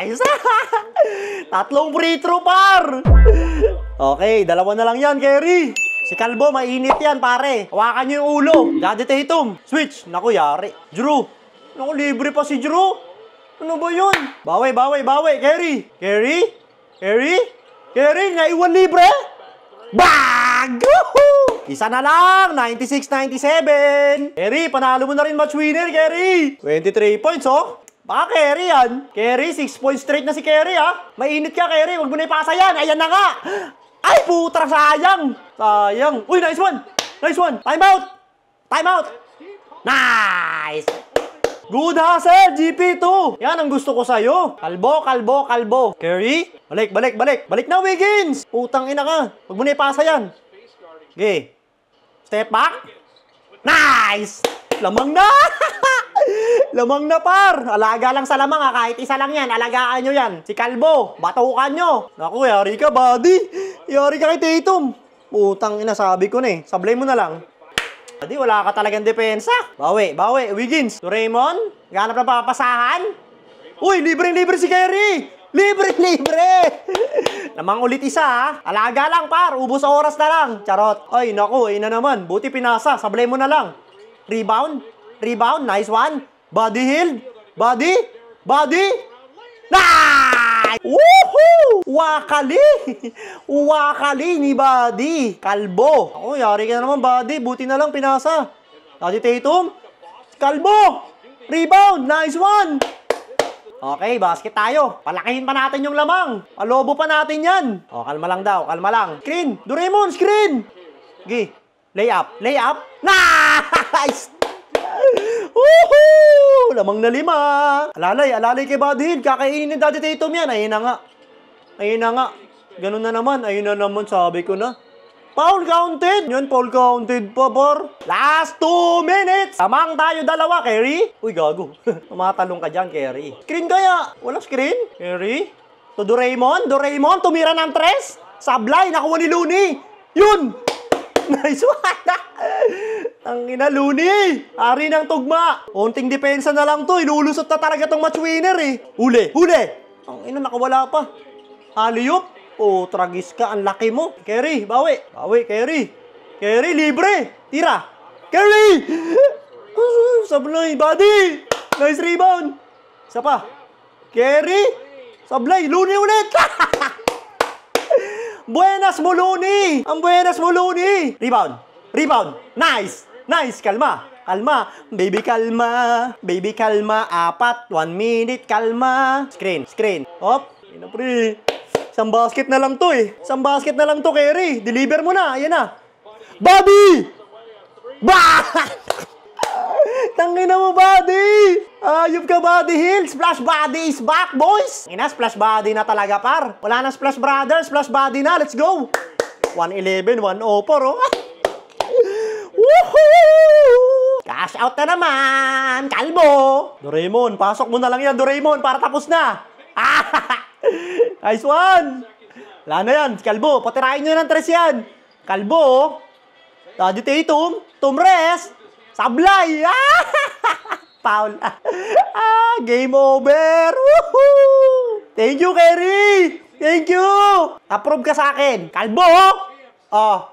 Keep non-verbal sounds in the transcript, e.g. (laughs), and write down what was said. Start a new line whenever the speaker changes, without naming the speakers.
Isa! (laughs) Tatlong free throw, par! Okay, dalawa na lang yan, Kerry. Si Kalbo, mainit yan, pare. Hawakan nyo yung ulo. Daddy Tatum. Switch. Naku, yari. Drew. Naku, libre pa si Drew. Ano ba yun? Bawi, bawi, bawi. Kerry. Kerry? Kerry? Kerry, naiwan libre? Bag! Isa na lang, 96-97. Kerry, panalo mo na rin match winner, Kerry. 23 points, oh. Baka ah, carry yan. Carry, 6 points straight na si carry ha. Ah. Mainit ka carry, wag mo na ipasa yan. Ayan na nga. Ay, putra, sayang. Sayang. Uy, nice one. Nice one. Time out. Time out. Nice. Good hustle, GP2. Yan ang gusto ko sa'yo. Kalbo, kalbo, kalbo. Carry. Balik, balik, balik. Balik na, Wiggins. Putang ina ka. Wag mo na ipasa yan. Okay. Step back. Nice! Lamang na! (laughs) Lamang na par! Alaga lang sa lamang ha, ah. kahit isa lang yan. Alagaan nyo yan. Si Kalbo, batukan nyo. Naku, yari ka, buddy. Yari ka kay Tatum. Putang inasabi ko na eh. Sablay mo na lang. Buddy, wala ka talagang depensa. Bawi, bawi. Wiggins, to Raymond. Ganap na papasahan. Uy, libre-libre si Kerry! Libre-libre! Namang (laughs) ulit isa ha. Ah. Alaga lang par, ubos oras na lang. Charot. Ay, naku, ay na naman. Buti pinasa, sablay mo na lang. Rebound? Rebound, nice one. Body healed? Body? Body? Nice! Woohoo! Wakali! (laughs) Wakali ni Body! Kalbo! Ako, yari ka na naman, Body. Buti na lang pinasa. Dati Tatum. Kalbo! Rebound! Nice one! Okay, basket tayo. Palakihin pa natin yung lamang. Palobo pa natin yan. O, oh, kalma lang daw. Kalma lang. Screen! Doraemon, screen! Gi, okay. lay up. Lay up. Nice! Wow, lamang na lima. Alalay, alalay kay Badhead. Kakainin ni Daddy Tatum yan. Ayun na nga. Ayun na nga. Ganun na naman. Ayun na naman, sabi ko na. Paul counted! Yan, Paul counted pa, bar. Last 2 minutes! Tamang tayo dalawa, Kerry. Uy, gago. (laughs) Tumatalong ka dyan, Kerry. Screen kaya? Wala screen? Kerry? To Doraemon? Doraemon, tumira ng tres? Sablay, nakuha ni Looney. Yun! nice one! Ang inaluni! Ari ng tugma! Onting depensa na lang to, ilulusot na talaga tong match winner eh! Huli! Huli! Ang ina, nakawala pa! Aliyop! oh, tragis ka, ang laki mo! Kerry, bawi! Bawi, Kerry! Kerry, libre! Tira! Kerry! (laughs) Sablay, buddy! Nice rebound! Isa pa! Kerry! Sablay, Luni ulit! (laughs) Buenas Muluni! Ang Buenas Muluni! Rebound! Rebound! Nice! Nice! Kalma! Kalma! Baby kalma! Baby kalma! Apat! One minute! Kalma! Screen! Screen! Op! Ina pre! Isang basket na lang to eh! Isang basket na lang to, Kerry! Deliver mo na! Ayan na! Bobby! Ba! Hayop ka body heel! Splash body is back, boys! Ina, splash body na talaga, par. Wala na splash Brothers, splash body na. Let's go! 111, 104, oh. oh. Cash out na naman! Kalbo! Doraemon, pasok mo na lang yan, Doraemon, para tapos na! Ah! (laughs) nice one! Wala na yan, kalbo. Patirahin nyo ng tres yan. Kalbo, oh. Daddy Tatum, Tumres, Sablay! (laughs) Paula. (laughs) ah, game over! Woohoo! Thank you, Kerry! Thank you! Approve ka sa akin. Kalbo! Oh,